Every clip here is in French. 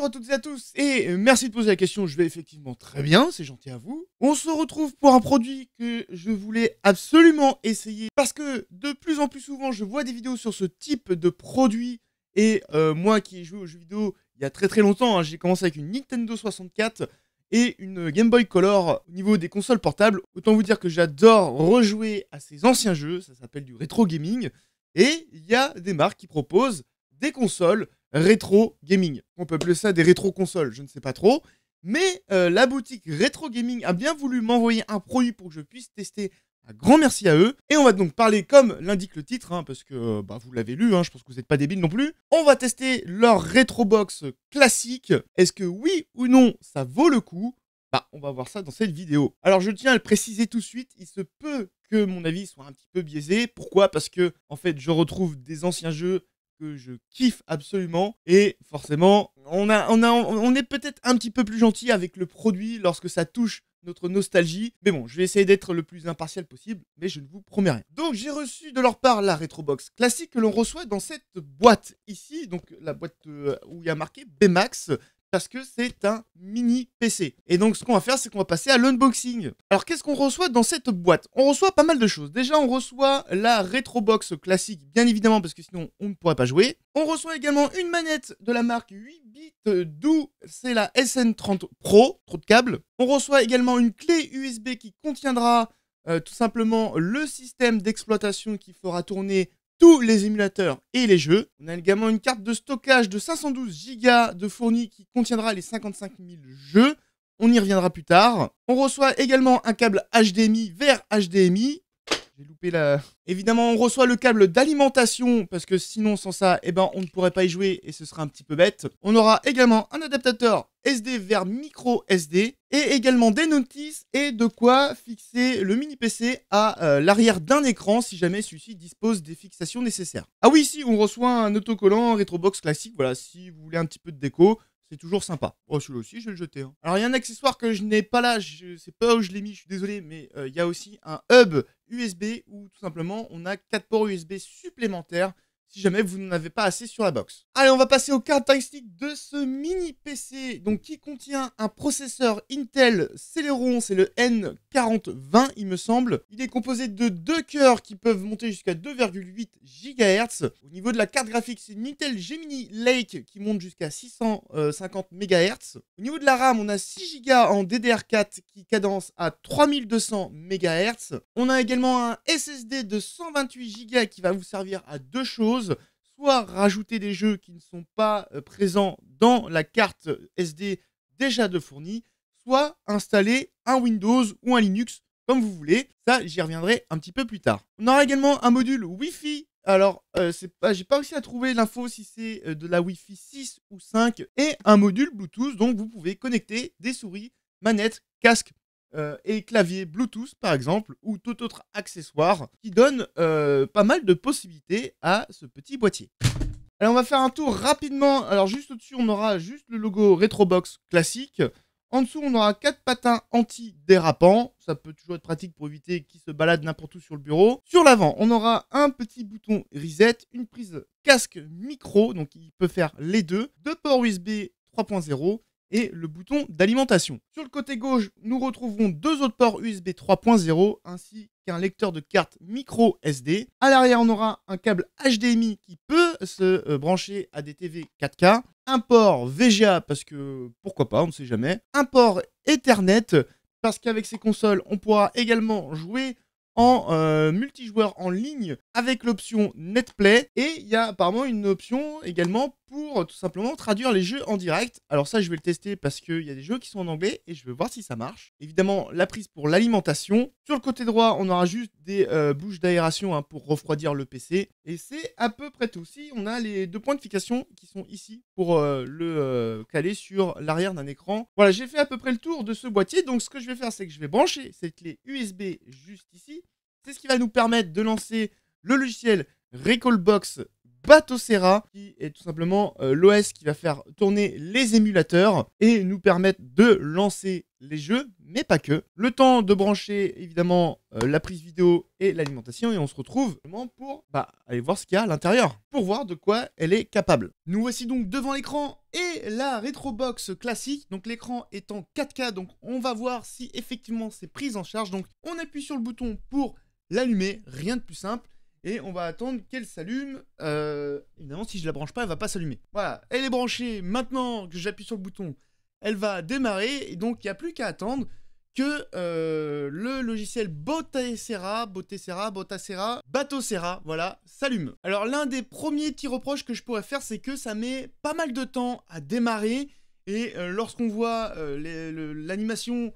bonjour à toutes et à tous et euh, merci de poser la question, je vais effectivement très bien, c'est gentil à vous. On se retrouve pour un produit que je voulais absolument essayer parce que de plus en plus souvent je vois des vidéos sur ce type de produit et euh, moi qui ai joué aux jeux vidéo il y a très très longtemps, hein, j'ai commencé avec une Nintendo 64 et une Game Boy Color au niveau des consoles portables. Autant vous dire que j'adore rejouer à ces anciens jeux, ça s'appelle du rétro gaming. Et il y a des marques qui proposent des consoles rétro gaming. On peut appeler ça des rétro consoles, je ne sais pas trop. Mais euh, la boutique Rétro Gaming a bien voulu m'envoyer un produit pour que je puisse tester. Un grand merci à eux. Et on va donc parler, comme l'indique le titre, hein, parce que euh, bah, vous l'avez lu, hein, je pense que vous n'êtes pas débile non plus. On va tester leur Box classique. Est-ce que oui ou non ça vaut le coup Bah, on va voir ça dans cette vidéo. Alors, je tiens à le préciser tout de suite, il se peut que mon avis soit un petit peu biaisé. Pourquoi Parce que, en fait, je retrouve des anciens jeux que je kiffe absolument. Et forcément, on, a, on, on est peut-être un petit peu plus gentil avec le produit lorsque ça touche notre nostalgie. Mais bon, je vais essayer d'être le plus impartial possible, mais je ne vous promets rien. Donc j'ai reçu de leur part la Retrobox classique que l'on reçoit dans cette boîte ici, donc la boîte euh, où il y a marqué Bmax parce que c'est un mini PC. Et donc ce qu'on va faire, c'est qu'on va passer à l'unboxing. Alors qu'est-ce qu'on reçoit dans cette boîte On reçoit pas mal de choses. Déjà, on reçoit la Retrobox classique, bien évidemment, parce que sinon on ne pourrait pas jouer. On reçoit également une manette de la marque 8 bits euh, d'où c'est la SN30 Pro, trop de câbles. On reçoit également une clé USB qui contiendra euh, tout simplement le système d'exploitation qui fera tourner tous les émulateurs et les jeux. On a également une carte de stockage de 512 Go de fourni qui contiendra les 55 000 jeux. On y reviendra plus tard. On reçoit également un câble HDMI vers HDMI loupé la. Évidemment, on reçoit le câble d'alimentation parce que sinon, sans ça, eh ben, on ne pourrait pas y jouer et ce sera un petit peu bête. On aura également un adaptateur SD vers micro SD et également des notices et de quoi fixer le mini PC à euh, l'arrière d'un écran si jamais celui-ci dispose des fixations nécessaires. Ah oui, si on reçoit un autocollant Retrobox classique, voilà, si vous voulez un petit peu de déco, c'est toujours sympa. Oh, celui-là aussi, je vais le jeter. Hein. Alors, il y a un accessoire que je n'ai pas là, je sais pas où je l'ai mis, je suis désolé, mais euh, il y a aussi un hub USB ou tout simplement on a quatre ports USB supplémentaires si jamais vous n'en avez pas assez sur la box. Allez, on va passer aux caractéristiques de ce mini PC, donc qui contient un processeur Intel Celeron, c'est le N4020 il me semble. Il est composé de deux cœurs qui peuvent monter jusqu'à 2,8 GHz. Au niveau de la carte graphique, c'est une Intel Gemini Lake qui monte jusqu'à 650 MHz. Au niveau de la RAM, on a 6 Go en DDR4 qui cadence à 3200 MHz. On a également un SSD de 128 Go qui va vous servir à deux choses soit rajouter des jeux qui ne sont pas euh, présents dans la carte euh, SD déjà de fournie, soit installer un Windows ou un Linux comme vous voulez. Ça, j'y reviendrai un petit peu plus tard. On aura également un module Wi-Fi. Alors, euh, c'est pas, j'ai pas réussi à trouver l'info si c'est de la Wi-Fi 6 ou 5 et un module Bluetooth. Donc, vous pouvez connecter des souris, manettes, casques euh, et clavier Bluetooth par exemple ou tout autre accessoire qui donne euh, pas mal de possibilités à ce petit boîtier. Alors on va faire un tour rapidement. Alors juste au-dessus on aura juste le logo Retrobox classique. En dessous on aura quatre patins anti-dérapants. Ça peut toujours être pratique pour éviter qu'ils se baladent n'importe où sur le bureau. Sur l'avant on aura un petit bouton reset, une prise casque micro, donc il peut faire les deux, deux ports USB 3.0 et le bouton d'alimentation. Sur le côté gauche, nous retrouvons deux autres ports USB 3.0 ainsi qu'un lecteur de carte micro SD. À l'arrière, on aura un câble HDMI qui peut se euh, brancher à des TV 4K, un port VGA parce que pourquoi pas, on ne sait jamais, un port Ethernet parce qu'avec ces consoles, on pourra également jouer en euh, multijoueur en ligne avec l'option NetPlay. Et il y a apparemment une option également pour euh, tout simplement traduire les jeux en direct. Alors ça, je vais le tester parce qu'il y a des jeux qui sont en anglais et je veux voir si ça marche. Évidemment, la prise pour l'alimentation. Sur le côté droit, on aura juste des euh, bouches d'aération hein, pour refroidir le PC. Et c'est à peu près tout. Si on a les deux points de fixation qui sont ici pour euh, le caler sur l'arrière d'un écran. Voilà, j'ai fait à peu près le tour de ce boîtier. Donc ce que je vais faire, c'est que je vais brancher cette clé USB juste ici. C'est ce qui va nous permettre de lancer le logiciel Recallbox Batocera, qui est tout simplement euh, l'OS qui va faire tourner les émulateurs et nous permettre de lancer les jeux, mais pas que. Le temps de brancher évidemment euh, la prise vidéo et l'alimentation et on se retrouve pour bah, aller voir ce qu'il y a à l'intérieur, pour voir de quoi elle est capable. Nous voici donc devant l'écran et la Retrobox classique, donc l'écran est en 4K, donc on va voir si effectivement c'est prise en charge. Donc on appuie sur le bouton pour l'allumer, rien de plus simple et on va attendre qu'elle s'allume. Euh, évidemment, si je la branche pas, elle va pas s'allumer. Voilà, elle est branchée. Maintenant que j'appuie sur le bouton, elle va démarrer. Et donc, il n'y a plus qu'à attendre que euh, le logiciel Botacera, Botacera, Botacera, Batocera, voilà, s'allume. Alors, l'un des premiers petits reproches que je pourrais faire, c'est que ça met pas mal de temps à démarrer. Et euh, lorsqu'on voit l'animation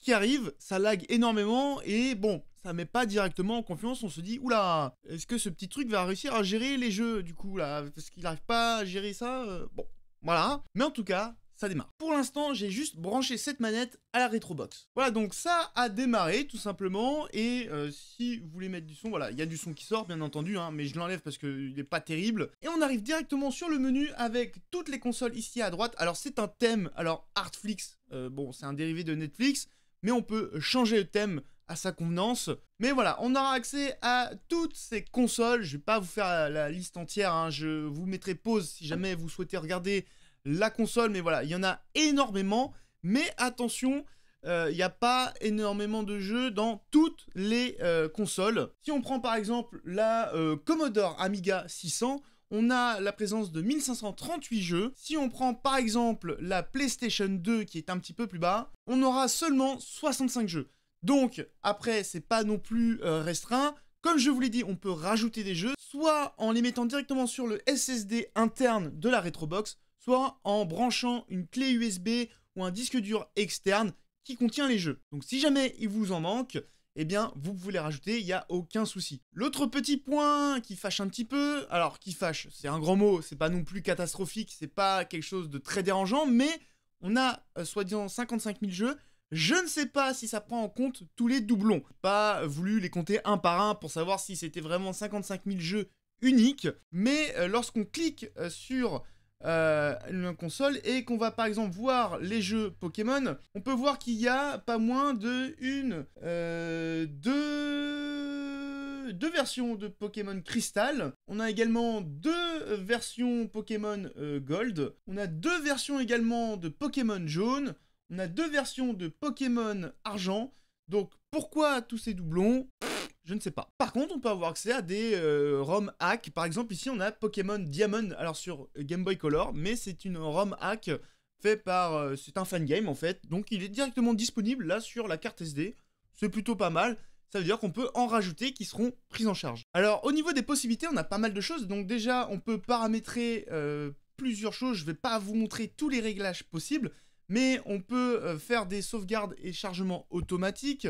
qui arrive, ça lag énormément. Et bon, ça met pas directement en confiance. On se dit, oula, est-ce que ce petit truc va réussir à gérer les jeux du coup là Est-ce qu'il n'arrive pas à gérer ça euh, Bon, voilà. Mais en tout cas, ça démarre. Pour l'instant, j'ai juste branché cette manette à la Retrobox. Voilà, donc ça a démarré tout simplement. Et euh, si vous voulez mettre du son, voilà, il y a du son qui sort, bien entendu, hein, mais je l'enlève parce qu'il n'est pas terrible. Et on arrive directement sur le menu avec toutes les consoles ici à droite. Alors, c'est un thème. Alors, Artflix, euh, bon, c'est un dérivé de Netflix, mais on peut changer le thème à sa convenance. Mais voilà, on aura accès à toutes ces consoles. Je vais pas vous faire la, liste entière, hein. je vous mettrai pause si jamais vous souhaitez regarder la console. Mais voilà, il y en a énormément. Mais attention, euh, il n'y a pas énormément de jeux dans toutes les euh, consoles. Si on prend par exemple la euh, Commodore Amiga 600, on a la présence de 1538 jeux. Si on prend par exemple la PlayStation 2 qui est un petit peu plus bas, on aura seulement 65 jeux. Donc, après, c'est pas non plus euh, restreint. Comme je vous l'ai dit, on peut rajouter des jeux, soit en les mettant directement sur le SSD interne de la Retrobox, soit en branchant une clé USB ou un disque dur externe qui contient les jeux. Donc si jamais il vous en manque, eh bien vous pouvez les rajouter, il n'y a aucun souci. L'autre petit point qui fâche un petit peu, alors qui fâche, c'est un grand mot, c'est pas non plus catastrophique, c'est pas quelque chose de très dérangeant, mais on a soit euh, soi-disant 55 000 jeux, je ne sais pas si ça prend en compte tous les doublons. Pas voulu les compter un par un pour savoir si c'était vraiment 55 000 jeux uniques, mais euh, lorsqu'on clique euh, sur euh, une console et qu'on va par exemple voir les jeux Pokémon, on peut voir qu'il y a pas moins de une, deux, deux versions de Pokémon Crystal. On a également deux versions Pokémon Gold. On a deux versions également de Pokémon Jaune on a deux versions de Pokémon Argent. Donc pourquoi tous ces doublons je ne sais pas. Par contre, on peut avoir accès à des euh, ROM hack. Par exemple, ici, on a Pokémon Diamond, alors sur Game Boy Color, mais c'est une ROM hack fait par... Euh, c'est un fan game, en fait. Donc, il est directement disponible, là, sur la carte SD. C'est plutôt pas mal. Ça veut dire qu'on peut en rajouter qui seront prises en charge. Alors, au niveau des possibilités, on a pas mal de choses. Donc déjà, on peut paramétrer euh, plusieurs choses. Je ne vais pas vous montrer tous les réglages possibles mais on peut euh, faire des sauvegardes et chargements automatiques.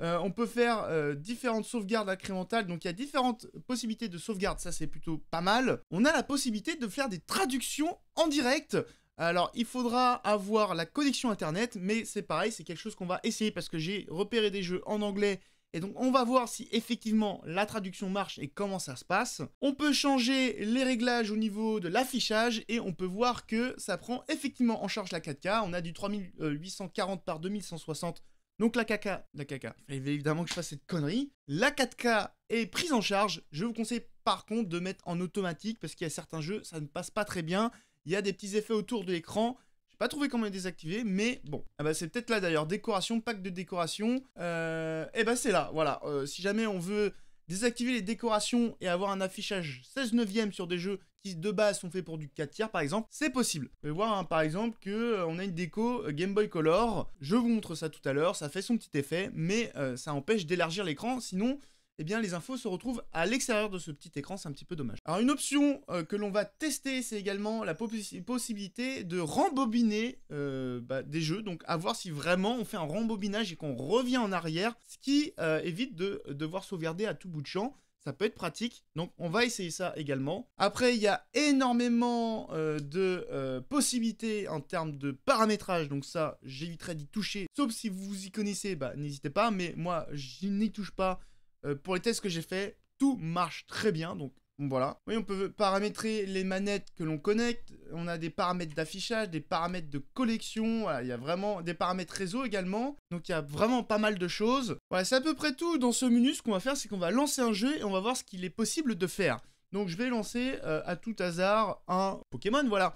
Euh, on peut faire euh, différentes sauvegardes incrémentales, donc il y a différentes possibilités de sauvegarde, ça c'est plutôt pas mal. On a la possibilité de faire des traductions en direct. Alors il faudra avoir la connexion internet, mais c'est pareil, c'est quelque chose qu'on va essayer parce que j'ai repéré des jeux en anglais et donc on va voir si effectivement la traduction marche et comment ça se passe. On peut changer les réglages au niveau de l'affichage et on peut voir que ça prend effectivement en charge la 4K. On a du 3840 par 2160 donc la caca, la caca, il évidemment que je fasse cette connerie. La 4K est prise en charge. Je vous conseille par contre de mettre en automatique parce qu'il y a certains jeux, ça ne passe pas très bien. Il y a des petits effets autour de l'écran pas trouvé comment les désactiver, mais bon. Ah bah c'est peut-être là d'ailleurs, décoration, pack de décoration. et euh, eh bah c'est là, voilà. Euh, si jamais on veut désactiver les décorations et avoir un affichage 16 neuvième sur des jeux qui de base sont faits pour du 4 tiers par exemple, c'est possible. Vous pouvez voir hein, par exemple que euh, on a une déco Game Boy Color, je vous montre ça tout à l'heure, ça fait son petit effet, mais ça empêche d'élargir l'écran, sinon eh bien les infos se retrouvent à l'extérieur de ce petit écran, c'est un petit peu dommage. Alors une option euh, que l'on va tester, c'est également la possibilité de rembobiner euh, bah, des jeux, donc à voir si vraiment on fait un rembobinage et qu'on revient en arrière, ce qui euh, évite de devoir sauvegarder à tout bout de champ. Ça peut être pratique, donc on va essayer ça également. Après, il y a énormément de possibilités en termes de paramétrage, donc ça, j'éviterai d'y toucher. Sauf si vous y connaissez, bah, n'hésitez pas, mais moi, je n'y touche pas. Euh, pour les tests que j'ai fait, tout marche très bien, donc voilà. Oui, on peut paramétrer les manettes que l'on connecte, on a des paramètres d'affichage, des paramètres de collection, il y a vraiment des paramètres réseau également, donc il y a vraiment pas mal de choses. Voilà, c'est à peu près tout dans ce menu, ce qu'on va faire, c'est qu'on va lancer un jeu et on va voir ce qu'il est possible de faire. Donc je vais lancer euh, à tout hasard un Pokémon, voilà.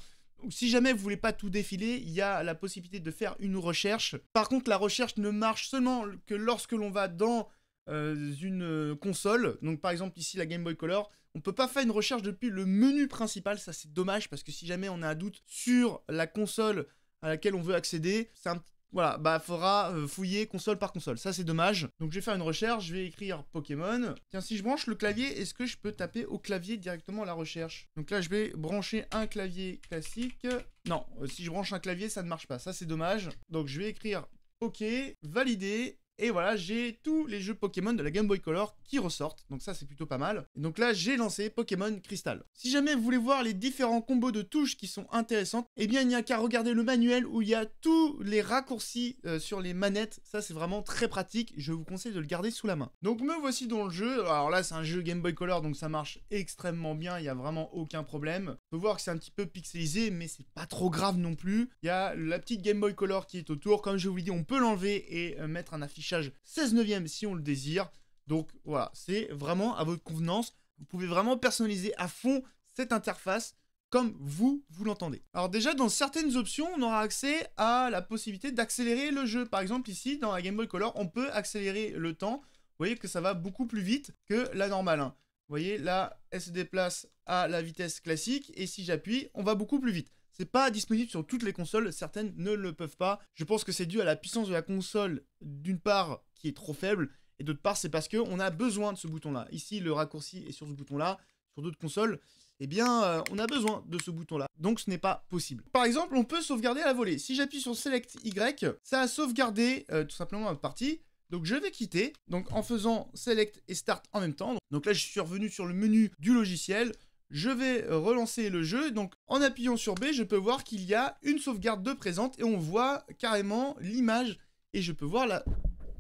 si jamais vous voulez pas tout défiler, il y a la possibilité de faire une recherche. Par contre, la recherche ne marche seulement que lorsque l'on va dans euh, une euh, console, donc par exemple ici la Game Boy Color, on peut pas faire une recherche depuis le menu principal, ça c'est dommage parce que si jamais on a un doute sur la console à laquelle on veut accéder, c'est voilà, bah faudra euh, fouiller console par console. Ça c'est dommage. Donc je vais faire une recherche, je vais écrire Pokémon. Tiens, si je branche le clavier, est-ce que je peux taper au clavier directement la recherche Donc là, je vais brancher un clavier classique. Non, si je branche un clavier, ça ne marche pas. Ça c'est dommage. Donc je vais écrire OK, valider et voilà, j'ai tous les jeux Pokémon de la Game Boy Color qui ressortent, donc ça c'est plutôt pas mal. Et donc là, j'ai lancé Pokémon Crystal. Si jamais vous voulez voir les différents combos de touches qui sont intéressantes, eh bien il n'y a qu'à regarder le manuel où il y a tous les raccourcis euh, sur les manettes. Ça c'est vraiment très pratique, je vous conseille de le garder sous la main. Donc me voici dans le jeu. Alors là, c'est un jeu Game Boy Color, donc ça marche extrêmement bien, il n'y a vraiment aucun problème. On peut voir que c'est un petit peu pixelisé, mais c'est pas trop grave non plus. Il y a la petite Game Boy Color qui est autour. Comme je vous l'ai dit, on peut l'enlever et euh, mettre un affichage 16 neuvième si on le désire. Donc voilà, c'est vraiment à votre convenance. Vous pouvez vraiment personnaliser à fond cette interface comme vous, vous l'entendez. Alors déjà, dans certaines options, on aura accès à la possibilité d'accélérer le jeu. Par exemple, ici, dans la Game Boy Color, on peut accélérer le temps. Vous voyez que ça va beaucoup plus vite que la normale. Hein. Vous voyez, là, elle se déplace à la vitesse classique, et si j'appuie, on va beaucoup plus vite. C'est pas disponible sur toutes les consoles, certaines ne le peuvent pas. Je pense que c'est dû à la puissance de la console, d'une part, qui est trop faible, et d'autre part, c'est parce qu'on a besoin de ce bouton-là. Ici, le raccourci est sur ce bouton-là. Sur d'autres consoles, eh bien, euh, on a besoin de ce bouton-là. Donc, ce n'est pas possible. Par exemple, on peut sauvegarder à la volée. Si j'appuie sur Select Y, ça a sauvegardé euh, tout simplement ma partie. Donc, je vais quitter. Donc, en faisant Select et Start en même temps. Donc là, je suis revenu sur le menu du logiciel je vais euh, relancer le jeu. Donc en appuyant sur B, je peux voir qu'il y a une sauvegarde de présente et on voit carrément l'image. Et je peux voir là...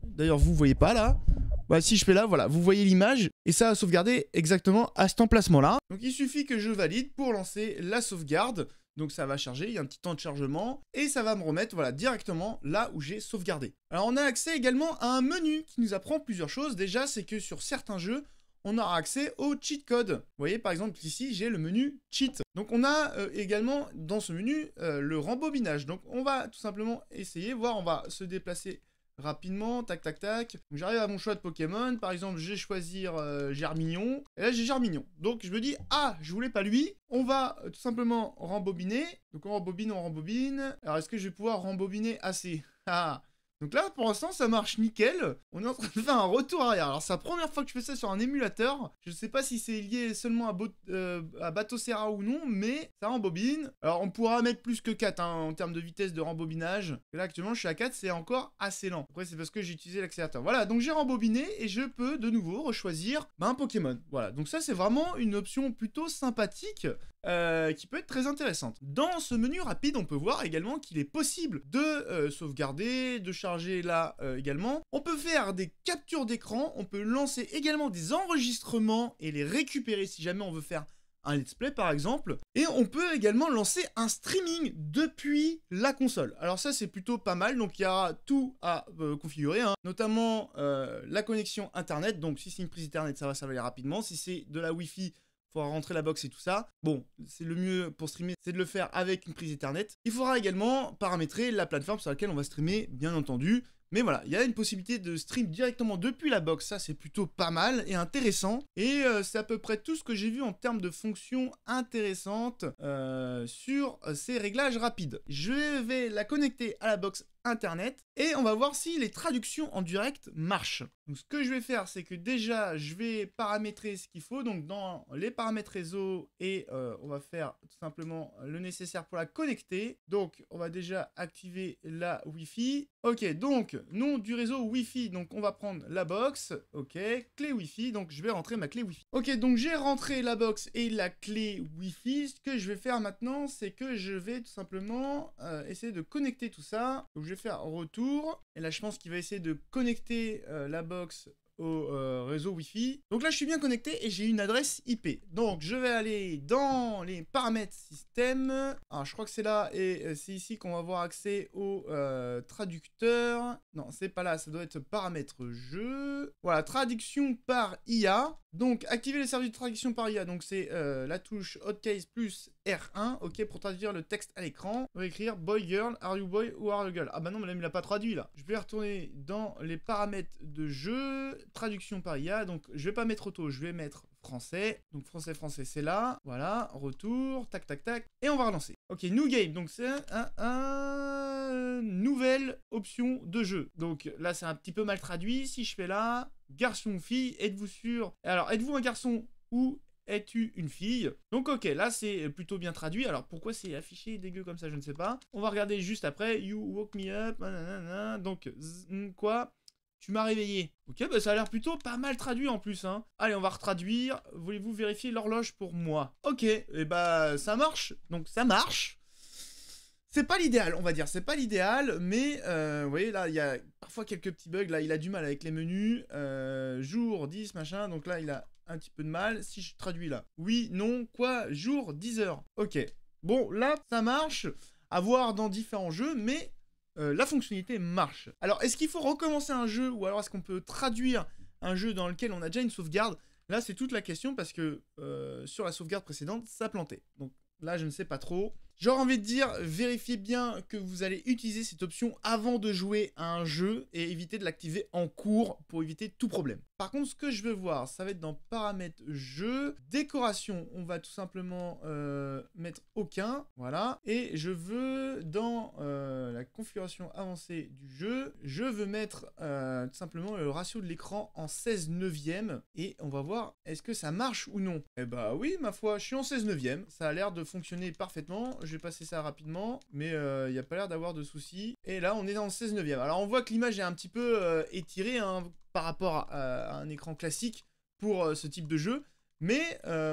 D'ailleurs, vous voyez pas là bah, si je fais là, voilà, vous voyez l'image et ça a sauvegardé exactement à cet emplacement-là. Donc il suffit que je valide pour lancer la sauvegarde. Donc ça va charger, il y a un petit temps de chargement et ça va me remettre voilà, directement là où j'ai sauvegardé. Alors on a accès également à un menu qui nous apprend plusieurs choses. Déjà, c'est que sur certains jeux, on aura accès au cheat code. Vous voyez par exemple ici j'ai le menu cheat. Donc on a euh, également dans ce menu euh, le rembobinage. Donc on va tout simplement essayer, voir, on va se déplacer rapidement, tac tac tac. J'arrive à mon choix de Pokémon, par exemple je vais choisir euh, Germignon, et là j'ai Germignon. Donc je me dis, ah je voulais pas lui, on va tout simplement rembobiner. Donc on rembobine, on rembobine. Alors est-ce que je vais pouvoir rembobiner assez Ah donc là, pour l'instant, ça marche nickel. On est en train de faire un retour arrière. Alors, c'est la première fois que je fais ça sur un émulateur. Je ne sais pas si c'est lié seulement à, euh, ou non, mais ça rembobine. Alors, on pourra mettre plus que 4 hein, en termes de vitesse de rembobinage. Là, actuellement, je suis à 4, c'est encore assez lent. Après, c'est parce que j'ai utilisé l'accélérateur. Voilà, donc j'ai rembobiné et je peux de nouveau rechoisir ben, un Pokémon. Voilà, donc ça, c'est vraiment une option plutôt sympathique. Euh, qui peut être très intéressante. Dans ce menu rapide, on peut voir également qu'il est possible de euh, sauvegarder, de charger là euh, également. On peut faire des captures d'écran, on peut lancer également des enregistrements et les récupérer si jamais on veut faire un let's play par exemple. Et on peut également lancer un streaming depuis la console. Alors ça c'est plutôt pas mal, donc il y aura tout à configurer, hein. notamment la connexion internet. Donc si c'est une prise internet ça va aller rapidement, si c'est de la Wi-Fi faudra rentrer la box et tout ça. Bon, c'est le mieux pour streamer, c'est de le faire avec une prise Ethernet. Il faudra également paramétrer la plateforme sur laquelle on va streamer, bien entendu. Mais voilà, il y a une possibilité de stream directement depuis la box, ça c'est plutôt pas mal et intéressant. Et euh, c'est à peu près tout ce que j'ai vu en termes de fonctions intéressantes euh, sur euh, ces réglages rapides. Je vais la connecter à la box Internet. Et on va voir si les traductions en direct marchent. Donc ce que je vais faire, c'est que déjà, je vais paramétrer ce qu'il faut. Donc dans les paramètres réseau, et euh, on va faire tout simplement le nécessaire pour la connecter. Donc on va déjà activer la Wi-Fi. Ok, donc, nom du réseau Wi-Fi, donc on va prendre la box, ok, clé Wi-Fi, donc je vais rentrer ma clé Wi-Fi. Ok, donc j'ai rentré la box et la clé Wi-Fi, ce que je vais faire maintenant, c'est que je vais tout simplement euh, essayer de connecter tout ça, donc je vais faire retour, et là je pense qu'il va essayer de connecter euh, la box au euh, réseau wifi Donc là, je suis bien connecté et j'ai une adresse IP. Donc, je vais aller dans les paramètres système. Ah, je crois que c'est là et euh, c'est ici qu'on va avoir accès au euh, traducteur. Non, c'est pas là, ça doit être paramètres jeu. Voilà, traduction par IA. Donc, activer les services de traduction par IA. Donc, c'est la touche Hotcase plus R1. OK, pour traduire le texte à l'écran. On va écrire Boy Girl, Are You Boy ou Are You Girl. Ah bah non, mais là, il l'a pas traduit là. Je vais retourner dans les paramètres de jeu traduction par IA. Donc, je vais pas mettre auto, je vais mettre français. Donc, français, français, c'est là. Voilà, retour, tac, tac, tac. Et on va relancer. Ok, New Game. Donc, c'est un, nouvelle option de jeu. Donc, là, c'est un petit peu mal traduit. Si je fais là, garçon, fille, êtes-vous sûr Alors, êtes-vous un garçon ou es-tu une fille Donc ok, là c'est plutôt bien traduit. Alors pourquoi c'est affiché dégueu comme ça, je ne sais pas. On va regarder juste après. You woke me up. Donc quoi tu m'as réveillé. Ok, bah ça a l'air plutôt pas mal traduit en plus. Hein. Allez, on va retraduire. Voulez-vous vérifier l'horloge pour moi Ok, et eh bah ça marche. Donc ça marche. C'est pas l'idéal, on va dire. C'est pas l'idéal, mais euh, vous voyez là, il y a parfois quelques petits bugs. Là, il a du mal avec les menus. Euh, jour, 10, machin. Donc là, il a un petit peu de mal. Si je traduis là. Oui, non, quoi Jour, 10 heures. Ok. Bon, là, ça marche à voir dans différents jeux, mais euh, la fonctionnalité marche. Alors, est-ce qu'il faut recommencer un jeu ou alors est-ce qu'on peut traduire un jeu dans lequel on a déjà une sauvegarde Là, c'est toute la question parce que euh, sur la sauvegarde précédente, ça plantait. Donc là, je ne sais pas trop. J'aurais envie de dire, vérifiez bien que vous allez utiliser cette option avant de jouer à un jeu et évitez de l'activer en cours pour éviter tout problème. Par contre, ce que je veux voir, ça va être dans paramètres jeu, décoration, on va tout simplement euh, mettre aucun, voilà. Et je veux, dans euh, la configuration avancée du jeu, je veux mettre euh, tout simplement le ratio de l'écran en 16 neuvième et on va voir est-ce que ça marche ou non. Eh bah oui, ma foi, je suis en 16 neuvième, ça a l'air de fonctionner parfaitement je vais passer ça rapidement, mais il euh, n'y a pas l'air d'avoir de soucis. Et là, on est dans 16 neuvième. Alors, on voit que l'image est un petit peu euh, étirée hein, par rapport à, un écran classique pour euh, ce type de jeu. Mais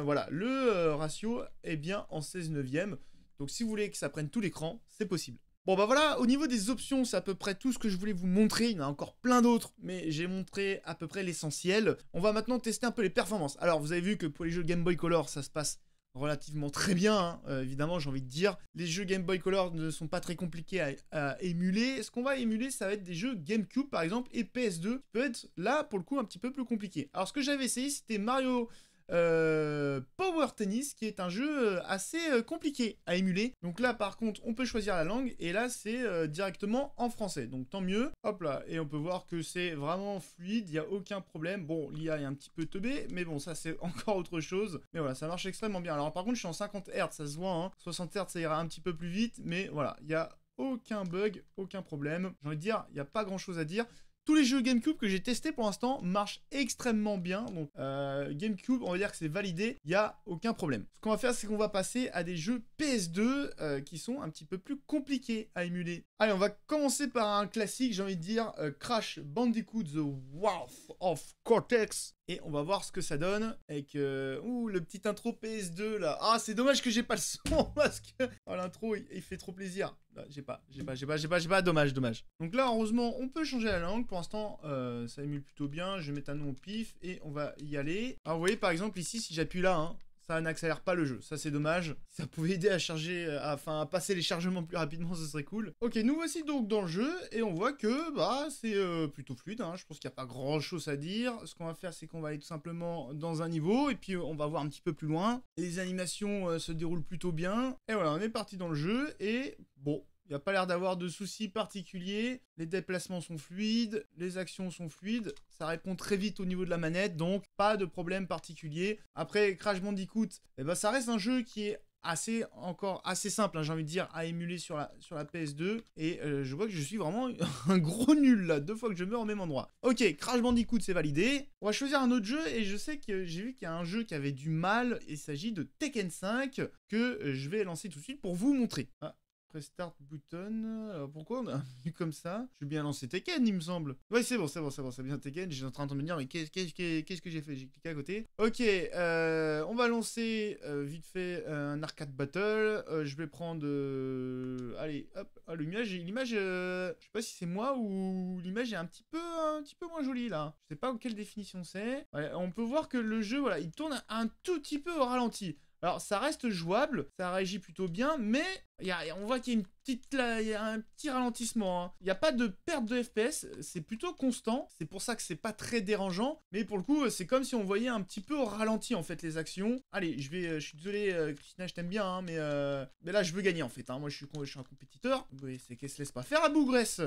voilà, le ratio est bien en 16 neuvième. Donc, si vous voulez que ça prenne tout l'écran, c'est possible. Bon bah voilà, au niveau des options, c'est à peu près tout ce que je voulais vous montrer, il y en a encore plein d'autres, mais j'ai montré à peu près l'essentiel. On va maintenant tester un peu les performances. Alors vous avez vu que pour les jeux Game Boy Color, ça se passe relativement très bien, hein. euh, évidemment, j'ai envie de dire. Les jeux Game Boy Color ne sont pas très compliqués à, émuler. Ce qu'on va émuler, ça va être des jeux GameCube, par exemple, et PS2, peut être là, pour le coup, un petit peu plus compliqué. Alors, ce que j'avais essayé, c'était Mario euh, Power Tennis, qui est un jeu euh, assez euh, compliqué à émuler. Donc là, par contre, on peut choisir la langue, et là, c'est directement en français. Donc tant mieux. Hop là, et on peut voir que c'est vraiment fluide, il n'y a aucun problème. Bon, l'IA est un petit peu teubé mais bon, ça, c'est encore autre chose. Mais voilà, ça marche extrêmement bien. Alors par contre, je suis en 50 Hz, ça se voit, 60 hein. Hz, ça ira un petit peu plus vite, mais voilà, il y a aucun bug, aucun problème. J'ai envie de dire, il n'y a pas grand chose à dire. Tous les jeux GameCube que j'ai testés pour l'instant marchent extrêmement bien. Donc euh, GameCube, on va dire que c'est validé, il n'y a aucun problème. Ce qu'on va faire, c'est qu'on va passer à des jeux PS2 euh, qui sont un petit peu plus compliqués à émuler. Allez, on va commencer par un classique, j'ai envie de dire euh, Crash Bandicoot The Wolf of Cortex. Et on va voir ce que ça donne avec... Euh... Ouh, le petit intro PS2, là. Ah, c'est dommage que j'ai pas le son, parce que... Oh, l'intro, il, fait trop plaisir. J'ai pas, j'ai pas, j'ai pas, j'ai pas, j'ai pas. Dommage, dommage. Donc là, heureusement, on peut changer la langue. Pour l'instant, euh, ça émule plutôt bien. Je vais mettre un nom au pif et on va y aller. Alors, vous voyez, par exemple, ici, si j'appuie là, hein, ça n'accélère pas le jeu. Ça, c'est dommage. ça pouvait aider à charger, euh, enfin, à, passer les chargements plus rapidement, ce serait cool. Ok, nous voici donc dans le jeu, et on voit que, bah, c'est euh, plutôt fluide, hein. Je pense qu'il n'y a pas grand chose à dire. Ce qu'on va faire, c'est qu'on va aller tout simplement dans un niveau, et puis euh, on va voir un petit peu plus loin. les animations se déroulent plutôt bien. Et voilà, on est parti dans le jeu, et bon, il n'y a pas l'air d'avoir de soucis particuliers. Les déplacements sont fluides, les actions sont fluides. Ça répond très vite au niveau de la manette, donc pas de problème particulier. Après, Crash Bandicoot, eh ben, ça reste un jeu qui est assez encore assez simple hein, j'ai envie de dire à émuler sur la, sur la PS2 et euh, je vois que je suis vraiment un gros nul là deux fois que je meurs au même endroit ok Crash Bandicoot c'est validé on va choisir un autre jeu et je sais que j'ai vu qu'il y a un jeu qui avait du mal il s'agit de Tekken 5 que je vais lancer tout de suite pour vous montrer ah, Start button. Alors pourquoi on a un comme ça Je vais bien lancer Tekken, il me semble. Ouais, c'est bon, c'est bon, c'est bon, c'est bien Tekken. J'ai en train de me dire, mais qu'est-ce que j'ai fait J'ai cliqué à côté. Ok, euh, on va lancer euh, vite fait euh, un arcade battle. je vais prendre. allez, hop, ah, l'image, l'image, je sais pas si c'est moi ou l'image est un petit peu, un petit peu moins jolie là. Je sais pas quelle définition c'est. on peut voir que le jeu, voilà, il tourne un tout petit peu au ralenti. Alors ça reste jouable, ça réagit plutôt bien, mais on voit qu'il y a une petite, a un petit ralentissement. Hein. Il n'y a pas de perte de FPS, c'est plutôt constant. C'est pour ça que c'est pas très dérangeant, mais pour le coup, c'est comme si on voyait un petit peu au ralenti en fait les actions. Allez, je vais, euh, je suis désolé, euh, Christina, je t'aime bien, hein, mais euh, mais là je veux gagner en fait. Hein. Moi, je suis, je suis un compétiteur. voyez, c'est qu'elle se laisse pas faire à bougresse.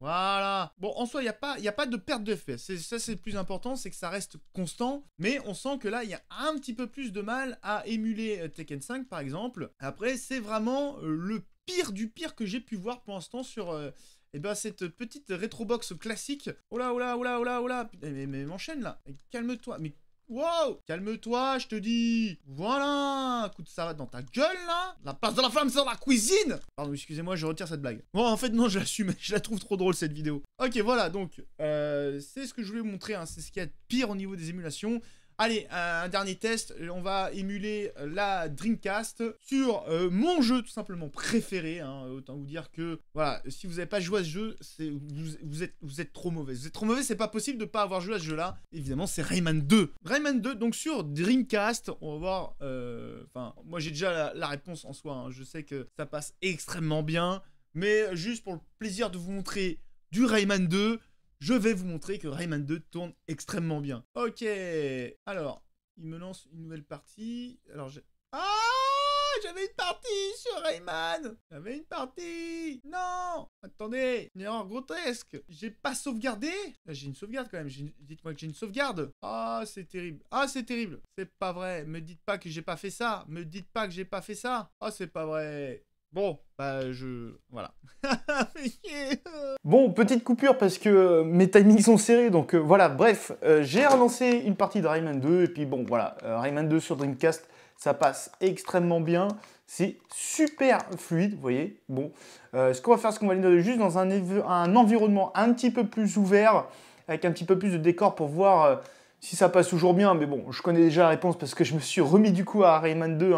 Voilà. Bon, en soi, il n'y a, pas, y a pas de perte de fait. Ça, c'est le plus important, c'est que ça reste constant. Mais on sent que là, il y a un petit peu plus de mal à émuler euh, Tekken 5, par exemple. Après, c'est vraiment euh, le pire du pire que j'ai pu voir pour l'instant sur... Euh, eh ben, cette petite rétrobox classique. Oh là, oh là, oh là, oh là, oh là. Mais, mais m'enchaîne là. Calme-toi. Mais Wow Calme-toi, je te dis Voilà Coup de va dans ta gueule, là hein. La place de la flamme sur la cuisine Pardon, excusez-moi, je retire cette blague. Bon, en fait, non, je l'assume. Je la trouve trop drôle, cette vidéo. Ok, voilà, donc, euh, c'est ce que je voulais vous montrer. Hein. C'est ce qu'il y a de pire au niveau des émulations. Allez, un dernier test, on va émuler euh, la Dreamcast sur euh, mon jeu tout simplement préféré. Hein. Autant vous dire que, voilà, si vous n'avez pas joué à ce jeu, vous, êtes, vous êtes trop mauvais. Vous êtes trop mauvais, c'est pas possible de ne pas avoir joué à ce jeu-là. Évidemment, c'est Rayman 2. Rayman 2, donc sur Dreamcast, on va voir... Euh, enfin, moi j'ai déjà la, réponse en soi, hein. je sais que ça passe extrêmement bien. Mais juste pour le plaisir de vous montrer du Rayman 2, je vais vous montrer que Rayman 2 tourne extrêmement bien. Ok, alors, il me lance une nouvelle partie. Alors, j'ai... Ah j'avais une partie sur Rayman J'avais une partie Non Attendez, une erreur grotesque J'ai pas sauvegardé ah, J'ai une sauvegarde quand même, dites-moi que j'ai une sauvegarde Ah, c'est terrible Ah, c'est terrible C'est pas vrai Me dites pas que j'ai pas fait ça Me dites pas que j'ai pas fait ça Ah, c'est pas vrai Bon, bah je. Voilà. bon, petite coupure parce que euh, mes timings sont serrés, donc euh, voilà, bref, euh, j'ai relancé une partie de Rayman 2, et puis bon, voilà, Rayman 2 sur Dreamcast, ça passe extrêmement bien, c'est super fluide, vous voyez. Bon, ce qu'on va faire, c'est qu'on va aller juste dans un, environnement un petit peu plus ouvert, avec un petit peu plus de décor pour voir si ça passe toujours bien, mais bon, je connais déjà la réponse parce que je me suis remis du coup à Rayman 2,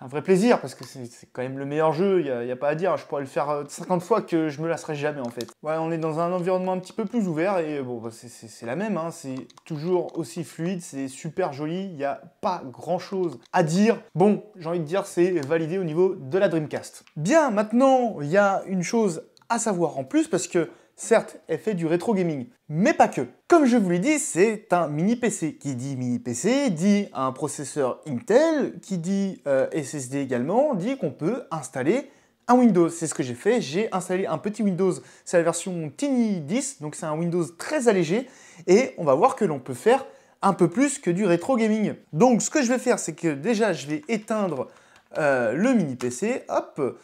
un vrai plaisir parce que c'est quand même le meilleur jeu, il n'y a, pas à dire. Je pourrais le faire 50 euh, fois que je me lasserai jamais en fait. Ouais, on est dans un environnement un petit peu plus ouvert et euh, bon, bah, c'est la même, hein, c'est toujours aussi fluide, c'est super joli, il n'y a pas grand chose à dire. Bon, j'ai envie de dire, c'est validé au niveau de la Dreamcast. Bien, maintenant, il y a une chose à savoir en plus parce que Certes, elle fait du rétro gaming, mais pas que. Comme je vous l'ai dit, c'est un mini PC. Qui dit mini PC dit un processeur Intel, qui dit euh, SSD également, dit qu'on peut installer un Windows. C'est ce que j'ai fait, j'ai installé un petit Windows, c'est la version Tiny 10, donc c'est un Windows très allégé, et on va voir que l'on peut faire un peu plus que du rétro gaming. Donc ce que je vais faire, c'est que déjà je vais éteindre euh, le mini PC, hop,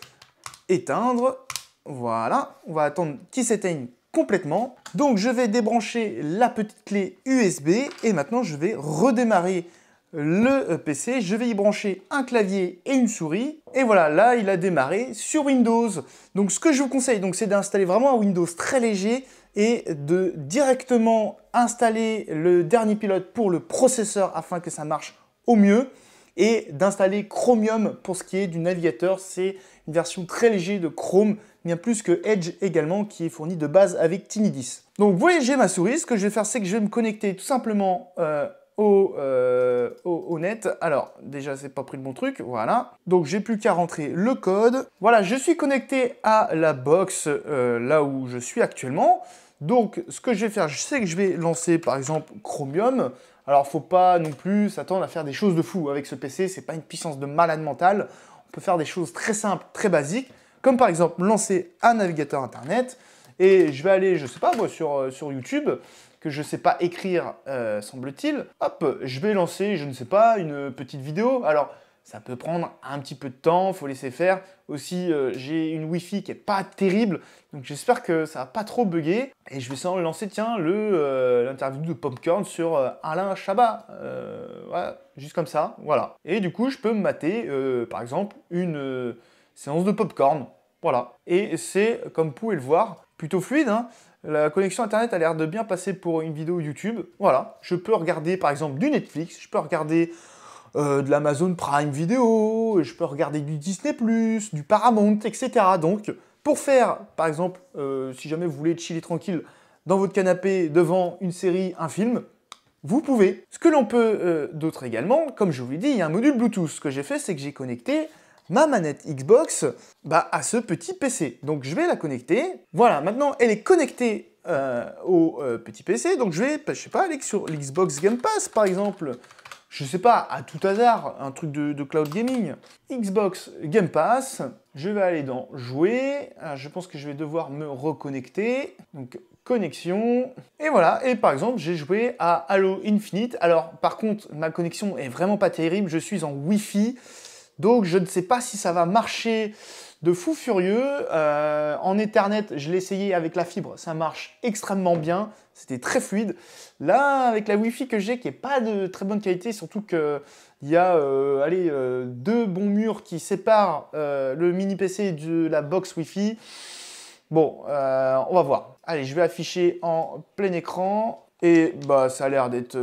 éteindre, voilà, on va attendre qu'il s'éteigne complètement. Donc je vais débrancher la petite clé USB et maintenant je vais redémarrer le euh, PC. Je vais y brancher un clavier et une souris. Et voilà, là il a démarré sur Windows. Donc ce que je vous conseille, donc c'est d'installer vraiment un Windows très léger et de directement installer le dernier pilote pour le processeur afin que ça marche au mieux et d'installer Chromium pour ce qui est du navigateur. C'est une version très légère de Chrome plus que Edge également, qui est fourni de base avec Tinidis. Donc voyez, j'ai ma souris, ce que je vais faire, c'est que je vais me connecter tout simplement euh, euh, au, net. Alors, déjà, c'est pas pris le bon truc, voilà. Donc, j'ai plus qu'à rentrer le code. Voilà, je suis connecté à la box euh, là où je suis actuellement. Donc, ce que je vais faire, je sais que je vais lancer, par exemple, Chromium. Alors, faut pas non plus s'attendre à faire des choses de fou avec ce PC. C'est pas une puissance de malade mental. On peut faire des choses très simples, très basiques comme par exemple lancer un navigateur Internet, et je vais aller, je sais pas moi, sur, euh, sur YouTube, que je sais pas écrire, euh, semble-t-il, hop, je vais lancer, je ne sais pas, une petite vidéo. Alors, ça peut prendre un petit peu de temps, faut laisser faire. Aussi, euh, j'ai une Wi-Fi qui est pas terrible, donc j'espère que ça va pas trop bugger. Et je vais sans lancer, tiens, l'interview de Popcorn sur Alain Chabat. voilà, juste comme ça, voilà. Et du coup, je peux me mater, par exemple, une séance de pop-corn, Voilà. Et c'est, comme vous pouvez le voir, plutôt fluide. Hein. la connexion Internet a l'air de bien passer pour une vidéo YouTube. Voilà. Je peux regarder par exemple du Netflix, je peux regarder euh, de l'Amazon Prime Video, je peux regarder du Disney, du Paramount, etc. Donc, pour faire, par exemple, euh, si jamais vous voulez chiller tranquille dans votre canapé devant une série, un film, vous pouvez. Ce que l'on peut euh, d'autre également, comme je vous l'ai dit, il y a un module Bluetooth. Ce que j'ai fait, c'est que j'ai connecté ma manette Xbox bah, à ce petit PC. Donc je vais la connecter. Voilà, maintenant elle est connectée euh, au euh, petit PC. Donc je vais, bah, je sais pas, aller sur l'Xbox Game Pass par exemple. Je sais pas, à tout hasard, un truc de, cloud gaming. Xbox Game Pass. Je vais aller dans jouer. Euh, je pense que je vais devoir me reconnecter. Donc connexion. Et voilà, et par exemple, j'ai joué à Halo Infinite. Alors, par contre, ma connexion est vraiment pas terrible, je suis en Wi-Fi. Donc je ne sais pas si ça va marcher de fou furieux. Euh, en Ethernet, je l'ai essayé avec la fibre, ça marche extrêmement bien, c'était très fluide. Là, avec la Wi-Fi que j'ai, qui n'est pas de très bonne qualité, surtout qu'il y a euh, allez, euh, deux bons murs qui séparent le mini PC de la box Wi-Fi. Bon, on va voir. Allez, je vais afficher en plein écran. Et bah, ça a l'air d'être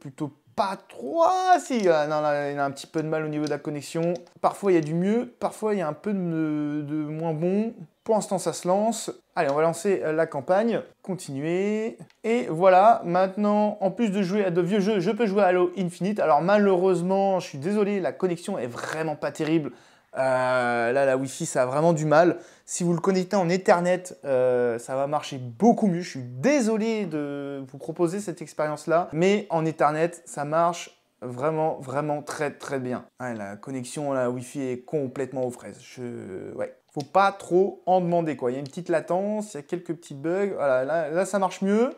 plutôt pas trop. si, non, a un petit peu de mal au niveau de la connexion. Parfois, il y a du mieux, parfois, il y a un peu de, moins bon. Pour l'instant, ça se lance. Allez, on va lancer euh, la campagne. Continuer. Et voilà, maintenant, en plus de jouer à de vieux jeux, je peux jouer à Halo Infinite. Alors, malheureusement, je suis désolé, la connexion est vraiment pas terrible. Euh, là, la Wi-Fi, ça a vraiment du mal. Si vous le connectez en Ethernet, euh, ça va marcher beaucoup mieux. Je suis désolé de vous proposer cette expérience-là, mais en Ethernet, ça marche vraiment, vraiment très, très bien. Ah, la connexion à la Wi-Fi est complètement aux fraises. Je... Ouais. Faut pas trop en demander, quoi. Il y a une petite latence, il y a quelques petits bugs. là ça marche mieux.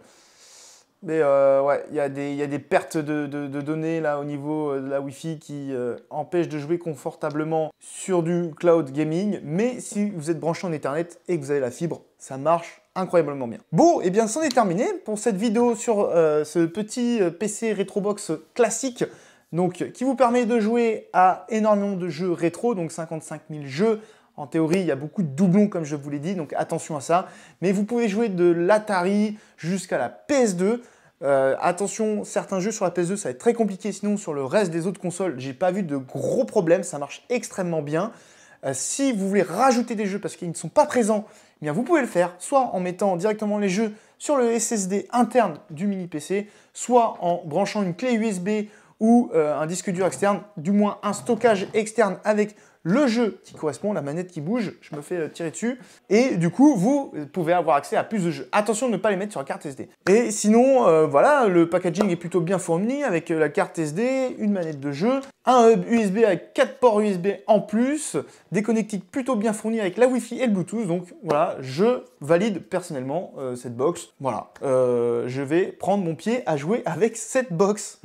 Mais euh, ouais, il y, a des pertes de, données là au niveau euh, de la Wi-Fi qui euh, empêchent de jouer confortablement sur du cloud gaming. Mais si vous êtes branché en Ethernet et que vous avez la fibre, ça marche incroyablement bien. Bon, et eh bien c'en est terminé pour cette vidéo sur ce petit PC Retrobox classique. Donc, qui vous permet de jouer à énormément de jeux rétro, donc 55 000 jeux en théorie, il y a beaucoup de doublons, comme je vous l'ai dit, donc attention à ça. Mais vous pouvez jouer de l'Atari jusqu'à la PS2. Euh, attention, certains jeux sur la PS2, ça va être très compliqué. Sinon, sur le reste des autres consoles, j'ai pas vu de gros problèmes. Ça marche extrêmement bien. Euh, si vous voulez rajouter des jeux parce qu'ils ne sont pas présents, eh bien vous pouvez le faire, soit en mettant directement les jeux sur le SSD interne du mini PC, soit en branchant une clé USB ou euh, un disque dur externe, du moins un stockage externe avec le jeu qui correspond, la manette qui bouge, je me fais euh, tirer dessus. Et du coup, vous pouvez avoir accès à plus de jeux. Attention de ne pas les mettre sur la carte SD. Et sinon, euh, voilà, le packaging est plutôt bien fourni avec euh, la carte SD, une manette de jeu, un hub USB avec 4 ports USB en plus, des connectiques plutôt bien fournis avec la Wi-Fi et le Bluetooth. Donc voilà, je valide personnellement cette box. Voilà, je vais prendre mon pied à jouer avec cette box.